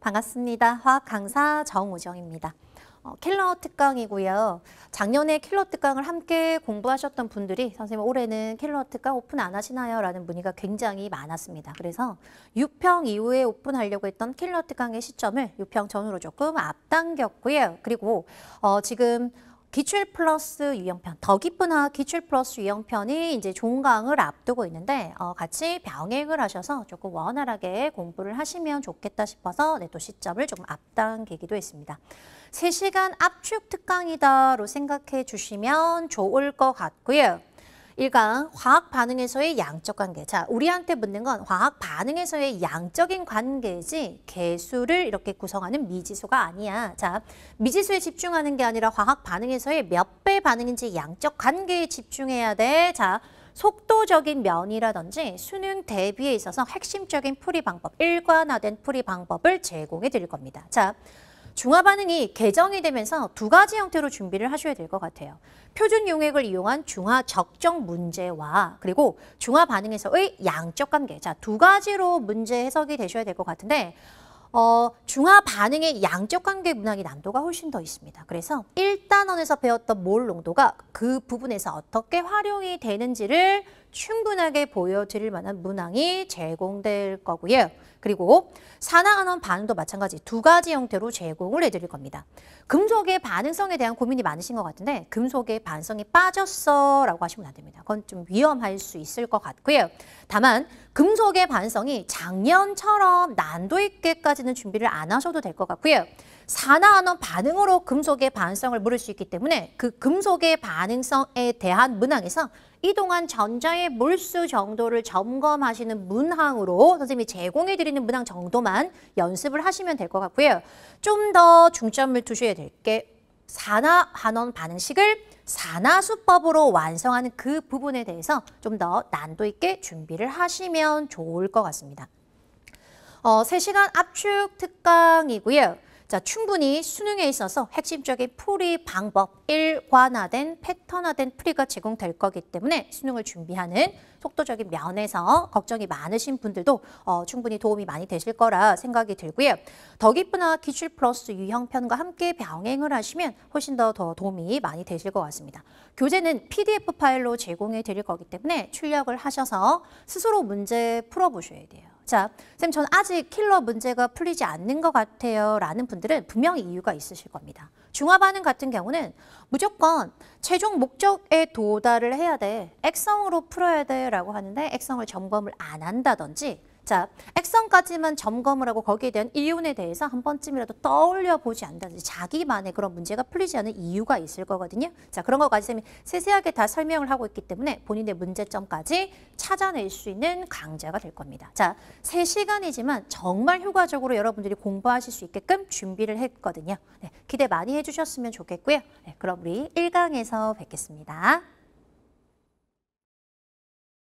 반갑습니다. 화학 강사 정우정입니다. 어, 킬러 특강이고요. 작년에 킬러 특강을 함께 공부하셨던 분들이 선생님 올해는 킬러 특강 오픈 안 하시나요? 라는 문의가 굉장히 많았습니다. 그래서 6평 이후에 오픈하려고 했던 킬러 특강의 시점을 6평 전후로 조금 앞당겼고요. 그리고 어, 지금 기출 플러스 유형편, 더 깊은 화 기출 플러스 유형편이 이제 종강을 앞두고 있는데 어, 같이 병행을 하셔서 조금 원활하게 공부를 하시면 좋겠다 싶어서 네, 또 시점을 조금 앞당기기도 했습니다. 3시간 압축 특강이다로 생각해 주시면 좋을 것 같고요. 1강 화학 반응에서의 양적 관계. 자, 우리한테 묻는 건 화학 반응에서의 양적인 관계지 개수를 이렇게 구성하는 미지수가 아니야. 자, 미지수에 집중하는 게 아니라 화학 반응에서의 몇 배 반응인지 양적 관계에 집중해야 돼. 자, 속도적인 면이라든지 수능 대비에 있어서 핵심적인 풀이 방법, 일관화된 풀이 방법을 제공해 드릴 겁니다. 자, 중화 반응이 개정이 되면서 두 가지 형태로 준비를 하셔야 될 것 같아요. 표준 용액을 이용한 중화 적정 문제와 그리고 중화 반응에서의 양적 관계. 자, 두 가지로 문제 해석이 되셔야 될 것 같은데 어, 중화 반응의 양적 관계 문항이 난도가 훨씬 더 있습니다. 그래서 1단원에서 배웠던 몰 농도가 그 부분에서 어떻게 활용이 되는지를 충분하게 보여드릴 만한 문항이 제공될 거고요. 그리고 산화환원 반응도 마찬가지 두 가지 형태로 제공을 해드릴 겁니다. 금속의 반응성에 대한 고민이 많으신 것 같은데 금속의 반응성이 빠졌어 라고 하시면 안 됩니다. 그건 좀 위험할 수 있을 것 같고요. 다만 금속의 반응성이 작년처럼 난도 있게까지는 준비를 안 하셔도 될 것 같고요. 산화환원 반응으로 금속의 반응성을 물을 수 있기 때문에 그 금속의 반응성에 대한 문항에서 이동한 전자의 몰수 정도를 점검하시는 문항으로 선생님이 제공해드리는 문항 정도만 연습을 하시면 될 것 같고요. 좀 더 중점을 두셔야 될 게 산화환원 반응식을 산화수법으로 완성하는 그 부분에 대해서 좀 더 난도 있게 준비를 하시면 좋을 것 같습니다. 어, 3시간 압축 특강이고요. 자, 충분히 수능에 있어서 핵심적인 풀이 방법, 일관화된 패턴화된 풀이가 제공될 거기 때문에 수능을 준비하는 속도적인 면에서 걱정이 많으신 분들도 어, 충분히 도움이 많이 되실 거라 생각이 들고요. 더 깊으나 기출 플러스 유형편과 함께 병행을 하시면 훨씬 더, 더 도움이 많이 되실 것 같습니다. 교재는 PDF 파일로 제공해 드릴 거기 때문에 출력을 하셔서 스스로 문제 풀어보셔야 돼요. 자, 쌤, 전 아직 킬러 문제가 풀리지 않는 것 같아요. 라는 분들은 분명히 이유가 있으실 겁니다. 중화반응 같은 경우는 무조건 최종 목적에 도달을 해야 돼. 액성으로 풀어야 돼. 라고 하는데 액성을 점검을 안 한다든지 자, 액션까지만 점검을 하고 거기에 대한 이윤에 대해서 한 번쯤이라도 떠올려 보지 않는다든지 자기만의 그런 문제가 풀리지 않은 이유가 있을 거거든요. 자, 그런 것까지 쌤이 세세하게 다 설명을 하고 있기 때문에 본인의 문제점까지 찾아낼 수 있는 강좌가 될 겁니다. 자, 세시간이지만 정말 효과적으로 여러분들이 공부하실 수 있게끔 준비를 했거든요. 네, 기대 많이 해주셨으면 좋겠고요. 네, 그럼 우리 일강에서 뵙겠습니다.